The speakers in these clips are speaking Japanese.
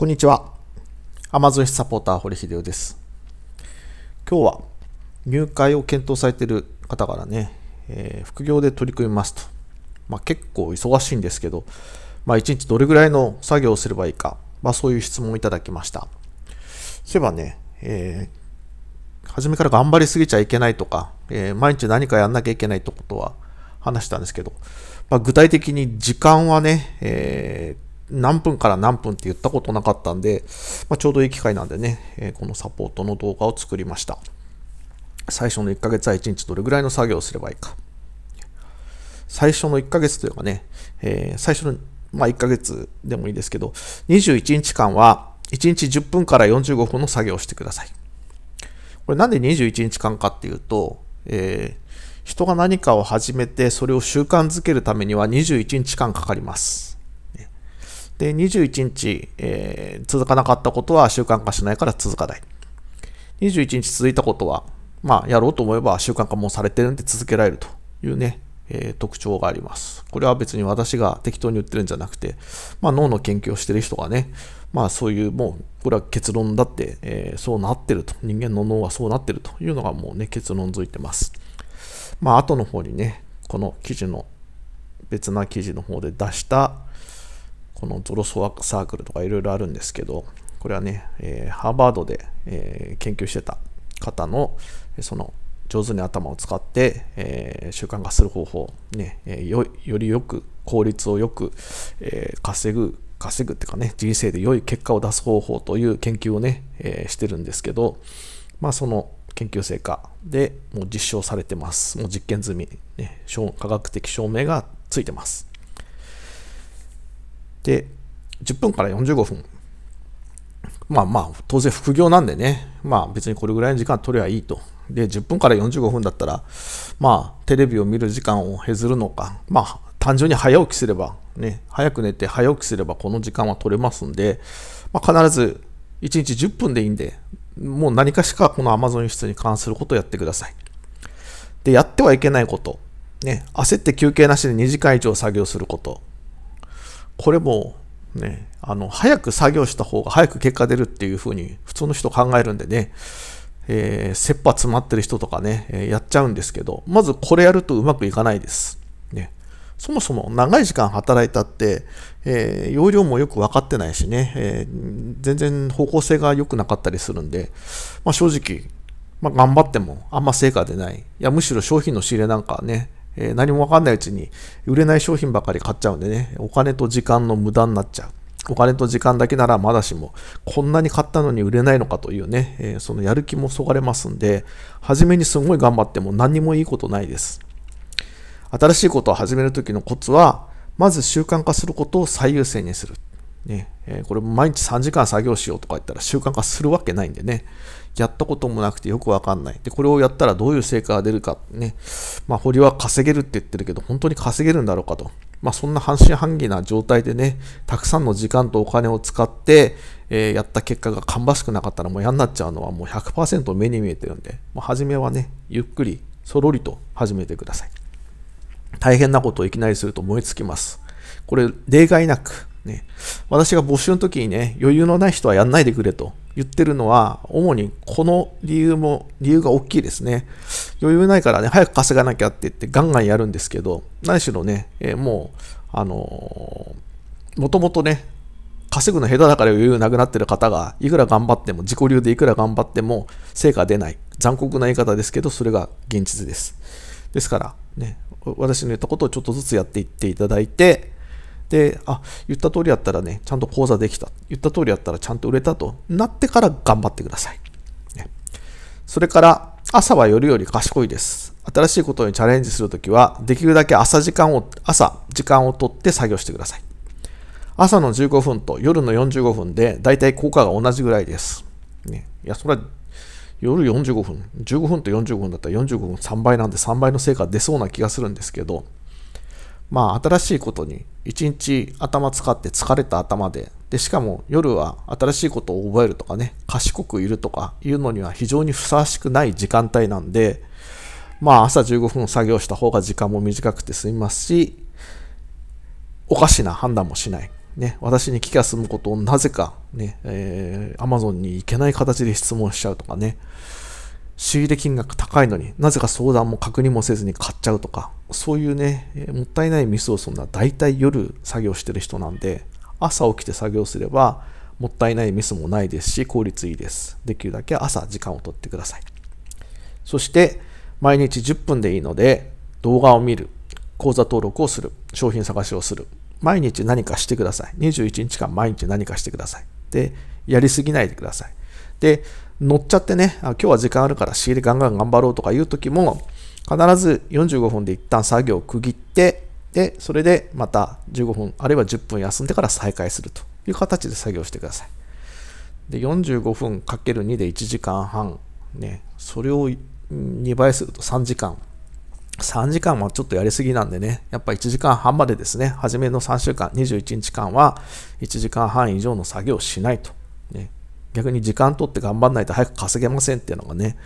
こんにちは。甘寿サポーター堀秀夫です。今日は入会を検討されている方からね、えー、副業で取り組みますと。まあ、結構忙しいんですけど、まあ、1日どれぐらいの作業をすればいいか、まあ、そういう質問をいただきました。そういえばね、えー、初めから頑張りすぎちゃいけないとか、えー、毎日何かやんなきゃいけないってことは話したんですけど、まあ、具体的に時間はね、えー何分から何分って言ったことなかったんで、まあ、ちょうどいい機会なんでね、えー、このサポートの動画を作りました。最初の1ヶ月は1日どれぐらいの作業をすればいいか。最初の1ヶ月というかね、えー、最初の、まあ、1ヶ月でもいいですけど、21日間は1日10分から45分の作業をしてください。これなんで21日間かっていうと、えー、人が何かを始めてそれを習慣づけるためには21日間かかります。で、21日、えー、続かなかったことは習慣化しないから続かない。21日続いたことは、まあ、やろうと思えば習慣化もされてるんで続けられるというね、えー、特徴があります。これは別に私が適当に言ってるんじゃなくて、まあ、脳の研究をしてる人がね、まあ、そういうもう、これは結論だって、えー、そうなってると、人間の脳はそうなってるというのがもうね、結論づいてます。まあ、後の方にね、この記事の、別な記事の方で出した、このゾロソワサークルとかいろいろあるんですけど、これはね、えー、ハーバードで、えー、研究してた方の、その上手に頭を使って、えー、習慣化する方法、ねえよりよく効率をよく、え稼ぐ、稼ぐっていうかね、人生で良い結果を出す方法という研究をね、えしてるんですけど、まあその研究成果でもう実証されてます。もう実験済み、ね、科学的証明がついてます。で、10分から45分。まあまあ、当然副業なんでね、まあ別にこれぐらいの時間取ればいいと。で、10分から45分だったら、まあテレビを見る時間を削るのか、まあ単純に早起きすれば、ね、早く寝て早起きすればこの時間は取れますんで、まあ、必ず1日10分でいいんで、もう何かしかこの Amazon 輸出に関することをやってください。で、やってはいけないこと。ね、焦って休憩なしで2時間以上作業すること。これもね、あの、早く作業した方が早く結果出るっていう風に普通の人考えるんでね、えー、切羽詰まってる人とかね、えー、やっちゃうんですけど、まずこれやるとうまくいかないです。ね。そもそも長い時間働いたって、えー、容量もよく分かってないしね、えー、全然方向性が良くなかったりするんで、まあ、正直、まあ、頑張ってもあんま成果出ない。いや、むしろ商品の仕入れなんかね、えー、何もわかんないうちに売れない商品ばかり買っちゃうんでね、お金と時間の無駄になっちゃう。お金と時間だけならまだしも、こんなに買ったのに売れないのかというね、えー、そのやる気もそがれますんで、初めにすごい頑張っても何にもいいことないです。新しいことを始めるときのコツは、まず習慣化することを最優先にする。ねえー、これ毎日3時間作業しようとか言ったら習慣化するわけないんでね、やったこともなくてよくわかんない。で、これをやったらどういう成果が出るか、ね、まあ、堀は稼げるって言ってるけど、本当に稼げるんだろうかと。まあ、そんな半信半疑な状態でね、たくさんの時間とお金を使って、えー、やった結果が芳しくなかったらもう嫌になっちゃうのはもう100%目に見えてるんで、ま初めはね、ゆっくり、そろりと始めてください。大変なことをいきなりすると燃え尽きます。これ、例外なく、ね、私が募集の時にね、余裕のない人はやんないでくれと言ってるのは、主にこの理由も、理由が大きいですね。余裕ないからね、早く稼がなきゃって言ってガンガンやるんですけど、何しろね、えー、もう、あのー、もともとね、稼ぐの下手だから余裕なくなってる方が、いくら頑張っても、自己流でいくら頑張っても、成果出ない。残酷な言い方ですけど、それが現実です。ですから、ね、私の言ったことをちょっとずつやっていっていただいて、で、あ、言った通りやったらね、ちゃんと講座できた。言った通りやったらちゃんと売れたとなってから頑張ってください。ね、それから、朝は夜より賢いです。新しいことにチャレンジするときは、できるだけ朝時間を、朝、時間を取って作業してください。朝の15分と夜の45分で、だいたい効果が同じぐらいです。ね、いや、それは、夜45分、15分と45分だったら45分3倍なんで3倍の成果出そうな気がするんですけど、まあ、新しいことに一日頭使って疲れた頭で、で、しかも夜は新しいことを覚えるとかね、賢くいるとかいうのには非常にふさわしくない時間帯なんで、まあ朝15分作業した方が時間も短くて済みますし、おかしな判断もしない。ね、私に気が済むことをなぜかね、えー、Amazon に行けない形で質問しちゃうとかね、仕入れ金額高いのになぜか相談も確認もせずに買っちゃうとかそういうね、えー、もったいないミスをそんな大体夜作業してる人なんで朝起きて作業すればもったいないミスもないですし効率いいですできるだけ朝時間をとってくださいそして毎日10分でいいので動画を見る口座登録をする商品探しをする毎日何かしてください21日間毎日何かしてくださいでやりすぎないでくださいで乗っちゃってね、あ今日は時間あるから仕入れガンガン頑張ろうとかいう時も、必ず45分で一旦作業を区切って、で、それでまた15分、あるいは10分休んでから再開するという形で作業してください。で、45分かける2で1時間半、ね、それを2倍すると3時間。3時間はちょっとやりすぎなんでね、やっぱ1時間半までですね、初めの3週間、21日間は1時間半以上の作業をしないと逆に時間取って頑張んないと早く稼げませんっていうのがね、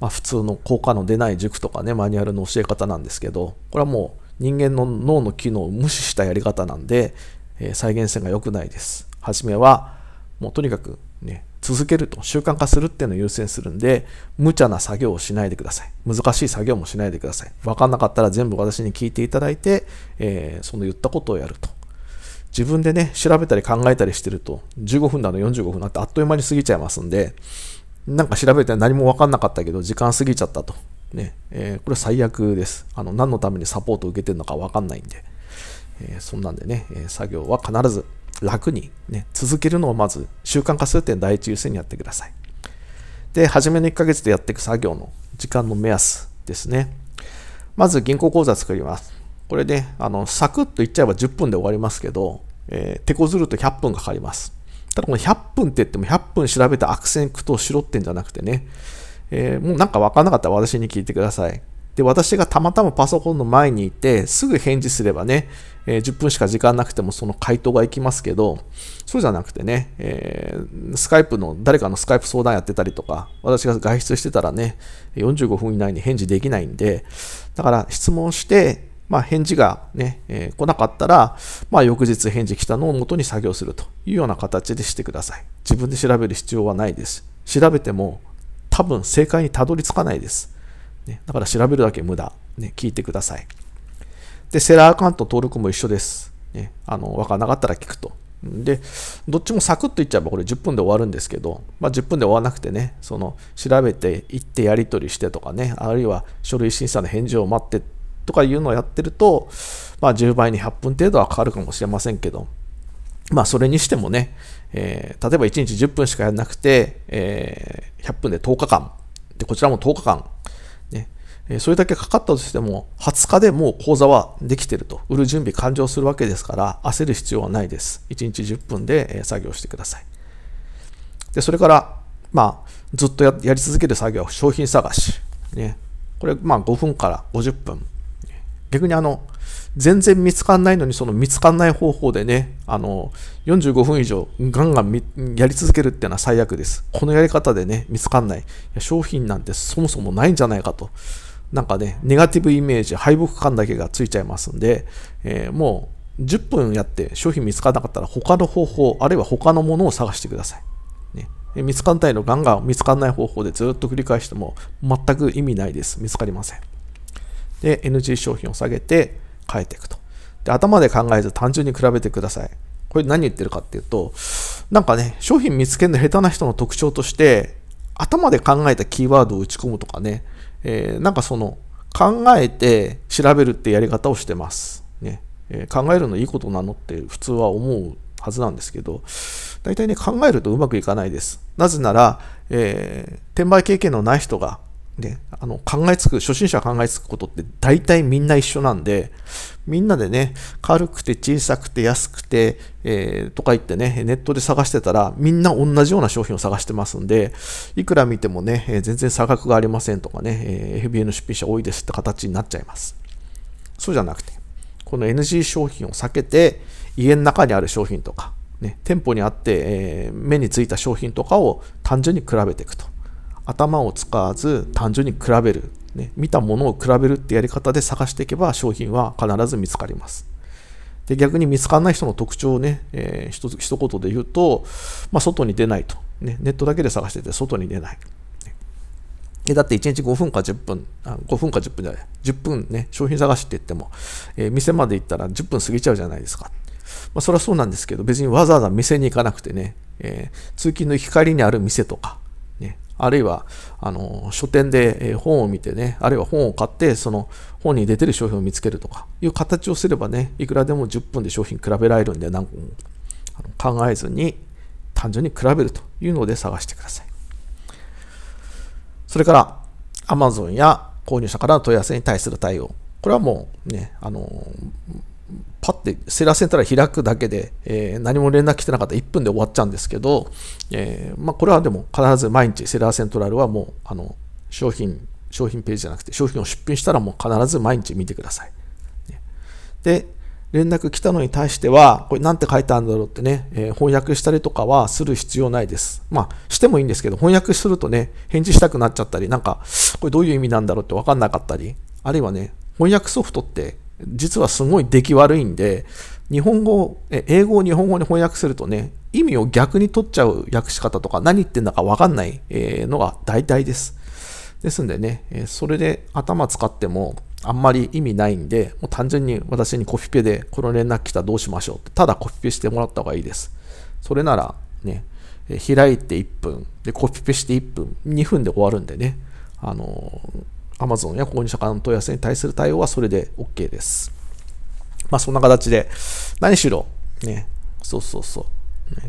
まあ、普通の効果の出ない塾とかね、マニュアルの教え方なんですけど、これはもう人間の脳の機能を無視したやり方なんで、えー、再現性が良くないです。はじめは、もうとにかくね、続けると、習慣化するっていうのを優先するんで、無茶な作業をしないでください。難しい作業もしないでください。わかんなかったら全部私に聞いていただいて、えー、その言ったことをやると。自分でね、調べたり考えたりしてると、15分だの45分なってあっという間に過ぎちゃいますんで、なんか調べて何もわかんなかったけど、時間過ぎちゃったと。ね、えー、これ最悪です。あの、何のためにサポートを受けてるのかわかんないんで。えー、そんなんでね、え作業は必ず楽に、ね、続けるのをまず習慣化する点第一優先にやってください。で、初めの1ヶ月でやっていく作業の時間の目安ですね。まず銀行口座作ります。これね、あの、サクッといっちゃえば10分で終わりますけど、えー、手こずると100分かかります。ただこの100分って言っても100分調べた悪戦苦闘しろってんじゃなくてね、えー、もうなんかわかんなかったら私に聞いてください。で、私がたまたまパソコンの前にいて、すぐ返事すればね、えー、10分しか時間なくてもその回答がいきますけど、そうじゃなくてね、えー、スカイプの、誰かのスカイプ相談やってたりとか、私が外出してたらね、45分以内に返事できないんで、だから質問して、まあ、返事がね、えー、来なかったら、まあ、翌日返事来たのを元に作業するというような形でしてください。自分で調べる必要はないです。調べても多分正解にたどり着かないです。ね、だから調べるだけ無駄。ね、聞いてください。で、セラーアカウント登録も一緒です。ね、あの、わからなかったら聞くと。で、どっちもサクッといっちゃえばこれ10分で終わるんですけど、まあ、10分で終わらなくてね、その調べて行ってやり取りしてとかね、あるいは書類審査の返事を待ってとかいうのをやってると、まあ、10倍に100分程度はかかるかもしれませんけど、まあ、それにしてもね、えー、例えば1日10分しかやらなくて、えー、100分で10日間、でこちらも10日間、ねえー、それだけかかったとしても、20日でもう講座はできてると、売る準備完了するわけですから、焦る必要はないです。1日10分で、え作業してください。でそれから、まあ、ずっとやり続ける作業、商品探し。ね、これ、まあ、5分から50分。逆にあの、全然見つかんないのに、その見つかんない方法でね、あの、45分以上ガンガンやり続けるっていうのは最悪です。このやり方でね、見つかんない。いや商品なんてそもそもないんじゃないかと。なんかね、ネガティブイメージ、敗北感だけがついちゃいますんで、えー、もう10分やって商品見つからなかったら他の方法、あるいは他のものを探してください。ね、見つかんないのガンガン見つかんない方法でずっと繰り返しても全く意味ないです。見つかりません。で、NG 商品を下げて変えていくと。で、頭で考えず単純に比べてください。これ何言ってるかっていうと、なんかね、商品見つけるの下手な人の特徴として、頭で考えたキーワードを打ち込むとかね、えー、なんかその、考えて調べるってやり方をしてます。ねえー、考えるのいいことなのって普通は思うはずなんですけど、大体ね、考えるとうまくいかないです。なぜなら、えー、転売経験のない人がね、あの考えつく、初心者が考えつくことって大体みんな一緒なんで、みんなでね、軽くて小さくて安くて、えー、とか言ってね、ネットで探してたら、みんな同じような商品を探してますんで、いくら見てもね、えー、全然差額がありませんとかね、えー、FBA の出品者多いですって形になっちゃいます。そうじゃなくて、この NG 商品を避けて、家の中にある商品とか、ね、店舗にあって、え目についた商品とかを単純に比べていくと。頭を使わず単純に比べる、ね、見たものを比べるってやり方で探していけば商品は必ず見つかります。で逆に見つからない人の特徴をね、えー、一言で言うと、まあ、外に出ないと、ね。ネットだけで探してて外に出ない。えだって1日5分か10分、あ5分か10分じゃない、10分ね、商品探しって言っても、えー、店まで行ったら10分過ぎちゃうじゃないですか。まあ、それはそうなんですけど、別にわざわざ店に行かなくてね、えー、通勤の行き帰りにある店とか、あるいはあの書店で本を見てね、あるいは本を買って、その本に出てる商品を見つけるとかいう形をすればね、いくらでも10分で商品比べられるんで、何んも考えずに単純に比べるというので探してください。それから Amazon や購入者からの問い合わせに対する対応。これはもうね、あの、パッてセーラーセンター開くだけで、えー、何も連絡来てなかったら1分で終わっちゃうんですけど、えー、まあ、これはでも必ず毎日セラーセントラルはもうあの商品、商品ページじゃなくて商品を出品したらもう必ず毎日見てください。で、連絡来たのに対しては、これなんて書いてあるんだろうってね、えー、翻訳したりとかはする必要ないです。まあ、してもいいんですけど、翻訳するとね、返事したくなっちゃったり、なんか、これどういう意味なんだろうってわかんなかったり、あるいはね、翻訳ソフトって実はすごい出来悪いんで、日本語、英語を日本語に翻訳するとね、意味を逆に取っちゃう訳し方とか何言ってんだかわかんないのが大体です。ですんでね、それで頭使ってもあんまり意味ないんで、もう単純に私にコピペでこの連絡来たらどうしましょうって、ただコピペしてもらった方がいいです。それならね、開いて1分、で、コピペして1分、2分で終わるんでね、あのー、Amazon や購入者からの問い合わせに対する対応はそれで OK です。まあそんな形で、何しろ、ね、そうそうそう、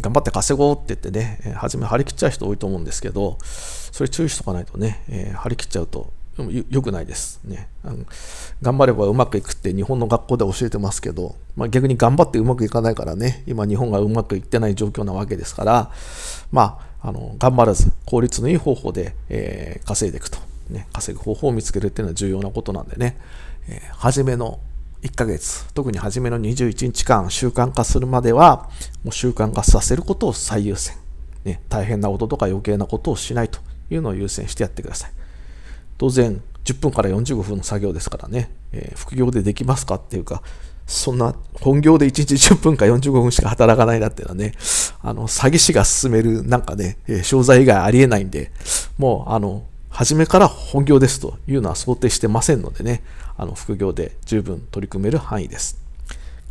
頑張って稼ごうって言ってね、初め張り切っちゃう人多いと思うんですけど、それ注意しとかないとね、えー、張り切っちゃうと良くないです、ねあの。頑張ればうまくいくって日本の学校で教えてますけど、まあ、逆に頑張ってうまくいかないからね、今日本がうまくいってない状況なわけですから、まあ、あの頑張らず効率のいい方法で、えー、稼いでいくとね、稼ぐ方法を見つけるっていうのは重要なことなんでね、えー、初めの1ヶ月、特に初めの21日間、習慣化するまでは、もう習慣化させることを最優先。ね、大変なこととか余計なことをしないというのを優先してやってください。当然、10分から45分の作業ですからね、えー、副業でできますかっていうか、そんな本業で1日10分か45分しか働かないなっていうのはね、あの、詐欺師が進めるなんかね、えー、商材以外ありえないんで、もうあの、初めから本業ですというのは想定してませんのでね、あの副業で十分取り組める範囲です。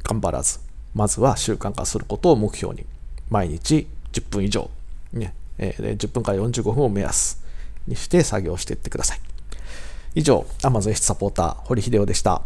頑張らず、まずは習慣化することを目標に、毎日10分以上、ねえ10分から45分を目安にして作業していってください。以上、Amazon サポーター、堀秀夫でした。